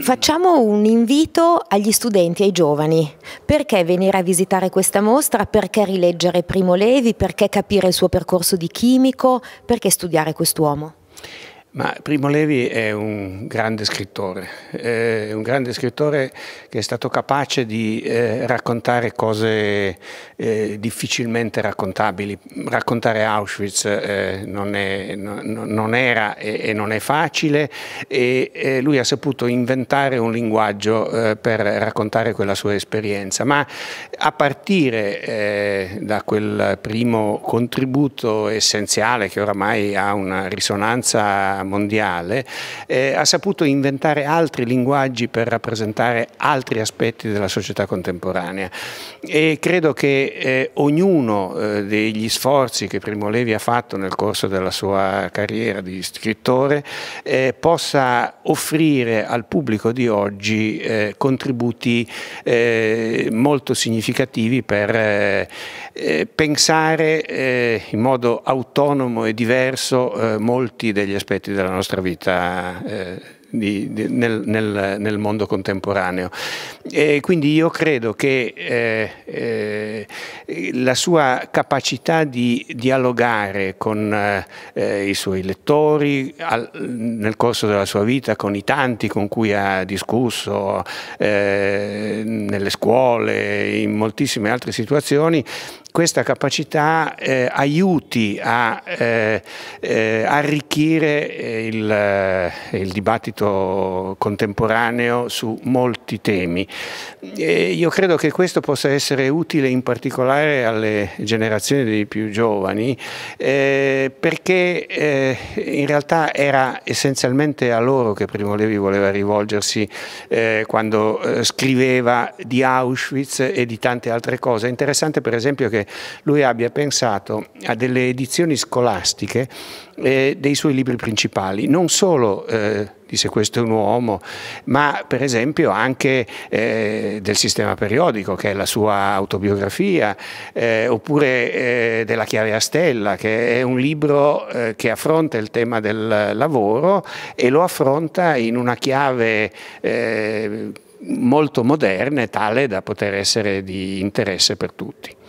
Facciamo un invito agli studenti, ai giovani. Perché venire a visitare questa mostra? Perché rileggere Primo Levi? Perché capire il suo percorso di chimico? Perché studiare quest'uomo? Ma Primo Levi è un grande scrittore, è un grande scrittore che è stato capace di eh, raccontare cose eh, difficilmente raccontabili. Raccontare Auschwitz eh, non, è, no, non, era e, e, non è facile e, e, lui ha saputo inventare un linguaggio eh, per raccontare quella sua esperienza. Ma a partire eh, da quel primo contributo essenziale che oramai ha una risonanza mondiale, eh, ha saputo inventare altri linguaggi per rappresentare altri aspetti della società contemporanea e credo che eh, ognuno eh, degli sforzi che Primo Levi ha fatto nel corso della sua carriera di scrittore eh, possa offrire al pubblico di oggi eh, contributi eh, molto significativi per pensare in modo autonomo e diverso molti degli aspetti della nostra vita eh, di, di, nel, nel, nel, mondo contemporaneo. E quindi io credo che eh, eh, la sua capacità di dialogare con eh, i suoi lettori al, nel corso della sua vita, con i tanti con cui ha discusso, eh, nelle scuole, in moltissime altre situazioni, questa capacità eh, aiuti a eh, eh, arricchire eh, il, eh, il, dibattito contemporaneo su molti temi. E io credo che questo possa essere utile in particolare alle generazioni dei più giovani eh, perché in realtà era essenzialmente a loro che Primo Levi voleva rivolgersi quando scriveva di Auschwitz e di tante altre cose. È interessante per esempio che lui abbia pensato a delle edizioni scolastiche eh, dei suoi libri principali, non solo... Eh, dice questo è un uomo, ma per esempio anche eh, del sistema periodico che è la sua autobiografia, eh, oppure eh, della Chiave a Stella che è un libro eh, che affronta il tema del lavoro e lo affronta in una chiave eh, molto moderna e tale da poter essere di interesse per tutti.